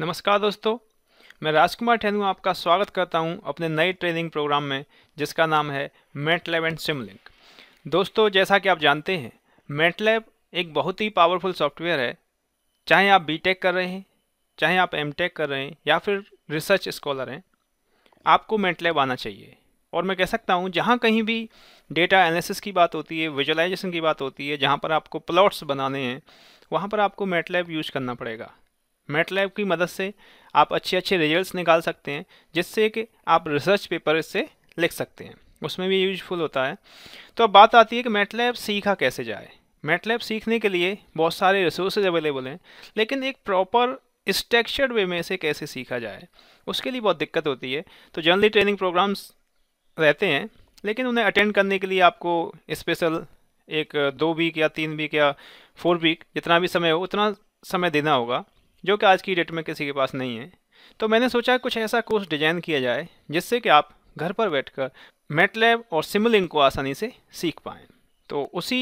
नमस्कार दोस्तों मैं राजकुमार ठेनू आपका स्वागत करता हूं अपने नए ट्रेनिंग प्रोग्राम में जिसका नाम है मेटलैब एंड सिमलिंक दोस्तों जैसा कि आप जानते हैं मेटलैब एक बहुत ही पावरफुल सॉफ्टवेयर है चाहे आप बीटेक कर रहे हैं चाहे आप एमटेक कर रहे हैं या फिर रिसर्च स्कॉलर हैं आपको मेटलैब आना चाहिए और मैं कह सकता हूँ जहाँ कहीं भी डेटा एनालिसिस की बात होती है विजुलाइजेशन की बात होती है जहाँ पर आपको प्लॉट्स बनाने हैं वहाँ पर आपको मेटलैब यूज करना पड़ेगा मेटलैब की मदद से आप अच्छे अच्छे रिजल्ट्स निकाल सकते हैं जिससे कि आप रिसर्च पेपर से लिख सकते हैं उसमें भी यूजफुल होता है तो अब बात आती है कि मेटलैब सीखा कैसे जाए मेटलैब सीखने के लिए बहुत सारे रिसोर्सेज अवेलेबल हैं लेकिन एक प्रॉपर स्ट्रक्चर्ड वे में से कैसे सीखा जाए उसके लिए बहुत दिक्कत होती है तो जनरली ट्रेनिंग प्रोग्राम्स रहते हैं लेकिन उन्हें अटेंड करने के लिए आपको स्पेशल एक दो वीक या तीन वीक या फोर वीक जितना भी समय हो उतना समय देना होगा जो कि आज की डेट में किसी के पास नहीं है तो मैंने सोचा कुछ ऐसा कोर्स डिजाइन किया जाए जिससे कि आप घर पर बैठकर मेटलैब और सिमलिंग को आसानी से सीख पाएँ तो उसी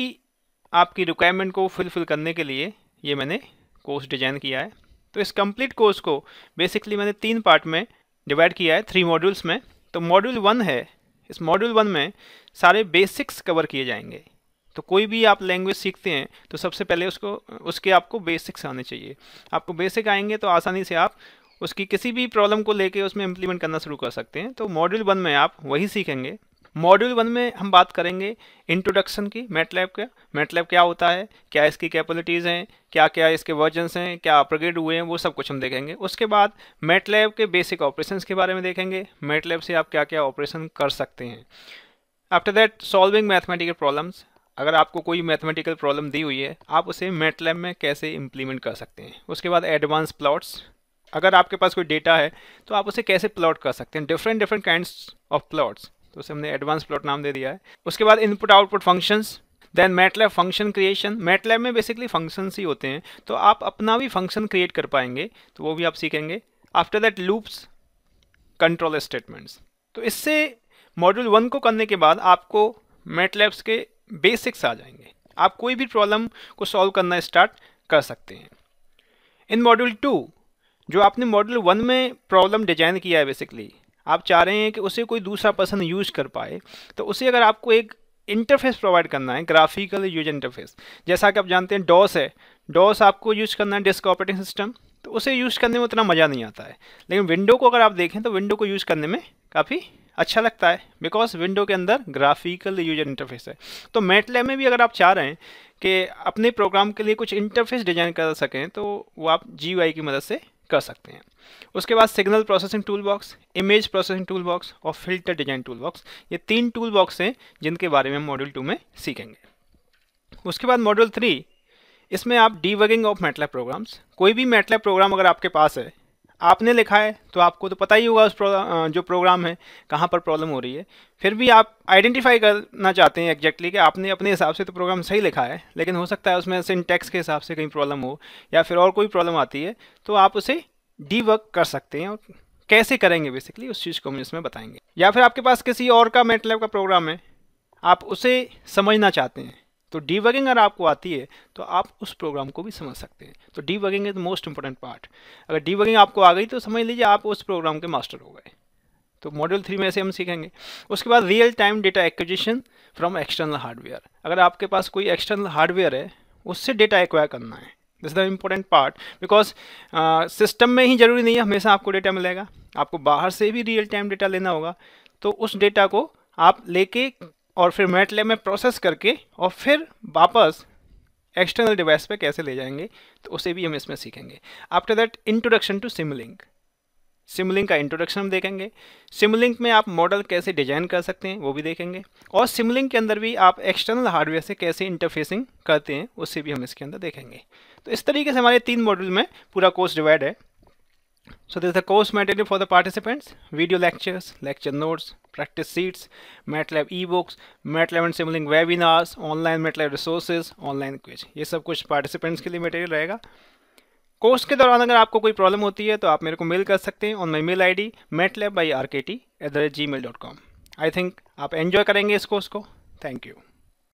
आपकी रिक्वायरमेंट को फुलफ़िल करने के लिए ये मैंने कोर्स डिजाइन किया है तो इस कंप्लीट कोर्स को बेसिकली मैंने तीन पार्ट में डिवाइड किया है थ्री मॉड्यूल्स में तो मॉड्यूल वन है इस मॉड्यूल वन में सारे बेसिक्स कवर किए जाएंगे तो कोई भी आप लैंग्वेज सीखते हैं तो सबसे पहले उसको उसके आपको बेसिक्स आने चाहिए आपको बेसिक आएंगे तो आसानी से आप उसकी किसी भी प्रॉब्लम को लेके उसमें इम्प्लीमेंट करना शुरू कर सकते हैं तो मॉड्यूल वन में आप वही सीखेंगे मॉड्यूल वन में हम बात करेंगे इंट्रोडक्शन की मेटलैब का मेटलैब क्या होता है क्या इसकी कैपेबिलिटीज़ हैं क्या क्या इसके वर्जनस हैं क्या अपग्रेड हुए हैं वो सब कुछ हम देखेंगे उसके बाद मेटलैब के बेसिक ऑपरेशंस के बारे में देखेंगे मेटलैब से आप क्या क्या ऑपरेशन कर सकते हैं after that solving mathematical problems अगर आपको कोई मैथमेटिकल प्रॉब्लम दी हुई है आप उसे मेटलैब में कैसे इम्प्लीमेंट कर सकते हैं उसके बाद एडवांस प्लॉट्स अगर आपके पास कोई डेटा है तो आप उसे कैसे प्लॉट कर सकते हैं different different kind of plots तो उसे हमने एडवांस प्लॉट नाम दे दिया है उसके बाद input output functions then MATLAB function creation MATLAB में बेसिकली फंक्शंस ही होते हैं तो आप अपना भी फंक्शन क्रिएट कर पाएंगे तो वो भी आप सीखेंगे after that loops control statements तो इससे मॉड्यूल वन को करने के बाद आपको मेटलैब्स के बेसिक्स आ जाएंगे आप कोई भी प्रॉब्लम को सॉल्व करना स्टार्ट कर सकते हैं इन मॉड्यूल टू जो आपने मॉड्यूल वन में प्रॉब्लम डिजाइन किया है बेसिकली आप चाह रहे हैं कि उसे कोई दूसरा पर्सन यूज कर पाए तो उसे अगर आपको एक इंटरफेस प्रोवाइड करना है ग्राफिकल यूज इंटरफेस जैसा कि आप जानते हैं डॉस है डॉस आपको यूज करना है डिस्क ऑपरेटिंग सिस्टम तो उसे यूज़ करने में उतना मज़ा नहीं आता है लेकिन विंडो को अगर आप देखें तो विंडो को यूज़ करने में काफ़ी अच्छा लगता है बिकॉज विंडो के अंदर ग्राफिकल यूजर इंटरफेस है तो मेटले में भी अगर आप चाह रहे हैं कि अपने प्रोग्राम के लिए कुछ इंटरफेस डिज़ाइन कर सकें तो वो आप जी की मदद से कर सकते हैं उसके बाद signal processing toolbox image processing toolbox और फिल्टर डिजाइन टूल बॉक्स ये तीन टूल बॉक्स हैं जिनके बारे में हम मॉड्यूल टू में सीखेंगे उसके बाद मॉड्यूल थ्री इसमें आप वर्गिंग ऑफ मेटलैब प्रोग्राम्स कोई भी मेटलैब प्रोग्राम अगर आपके पास है आपने लिखा है तो आपको तो पता ही होगा उस जो प्रोग्राम है कहाँ पर प्रॉब्लम हो रही है फिर भी आप आइडेंटिफाई करना चाहते हैं एग्जैक्टली कि आपने अपने हिसाब से तो प्रोग्राम सही लिखा है लेकिन हो सकता है उसमें सिंटेक्स के हिसाब से कहीं प्रॉब्लम हो या फिर और कोई प्रॉब्लम आती है तो आप उसे डी कर सकते हैं और कैसे करेंगे बेसिकली उस चीज़ को हम इसमें बताएंगे या फिर आपके पास किसी और का मेटलैब का प्रोग्राम है आप उसे समझना चाहते हैं तो डी वर्गिंग अगर आपको आती है तो आप उस प्रोग्राम को भी समझ सकते हैं तो debugging is most important part अगर डी वर्गिंग आपको आ गई तो समझ लीजिए आप उस प्रोग्राम के मास्टर हो गए तो मॉड्यूल थ्री में से हम सीखेंगे उसके बाद real time data acquisition from external hardware अगर आपके पास कोई एक्सटर्नल हार्डवेयर है उससे डेटा एक्वायर करना है this the important part because system में ही जरूरी नहीं है हमेशा आपको डेटा मिलेगा आपको बाहर से भी रियल टाइम डेटा लेना होगा तो उस डेटा को आप लेके और फिर मेट में प्रोसेस करके और फिर वापस एक्सटर्नल डिवाइस पे कैसे ले जाएंगे तो उसे भी हम इसमें सीखेंगे after that introduction to Simulink Simulink का इंट्रोडक्शन हम देखेंगे सिमलिंक में आप मॉडल कैसे डिजाइन कर सकते हैं वो भी देखेंगे और सिमलिंक के अंदर भी आप एक्सटर्नल हार्डवेयर से कैसे इंटरफेसिंग करते हैं उससे भी हम इसके अंदर देखेंगे तो इस तरीके से हमारे तीन मॉडल में पूरा कोर्स डिवाइड है So there's the course material for the participants, video lectures, lecture notes, practice sheets, MATLAB ebooks, MATLAB and Simulink webinars, online MATLAB resources, online quiz. ye sab kuch participants ke liye material rahega course के दौरान अगर आपको कोई problem होती है तो आप मेरे को मेल कर सकते हैं on my mail I D mat MATLAB by R K T at the rate Gmail dot com I think आप एन्जॉय करेंगे इस कोर्स को थैंक यू